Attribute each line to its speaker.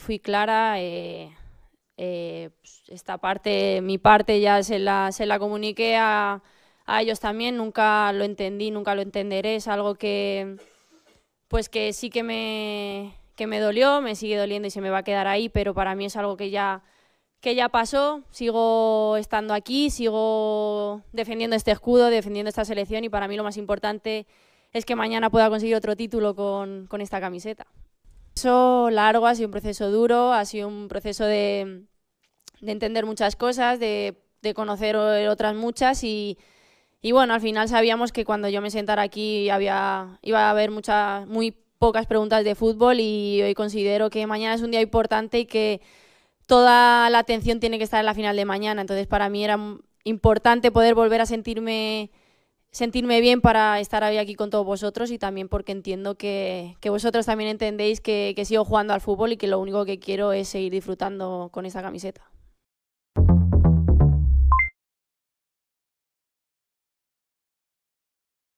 Speaker 1: fui clara. Eh, eh, pues, esta parte, mi parte ya se la, se la comuniqué a, ellos también, nunca lo entendí, nunca lo entenderé, es algo que pues que sí que me, que me dolió, me sigue doliendo y se me va a quedar ahí, pero para mí es algo que ya, que ya pasó, sigo estando aquí, sigo defendiendo este escudo, defendiendo esta selección y para mí lo más importante es que mañana pueda conseguir otro título con esta camiseta proceso largo, ha sido un proceso duro, ha sido un proceso de, entender muchas cosas, de, conocer otras muchas y, bueno, al final sabíamos que cuando yo me sentara aquí había, iba a haber muchas, muy pocas preguntas de fútbol y hoy considero que mañana es un día importante y que toda la atención tiene que estar en la final de mañana. Entonces para mí era importante poder volver a sentirme sentirme bien para estar hoy aquí con todos vosotros y también porque entiendo que, que vosotros también entendéis que, que sigo jugando al fútbol y que lo único que quiero es seguir disfrutando con esa camiseta.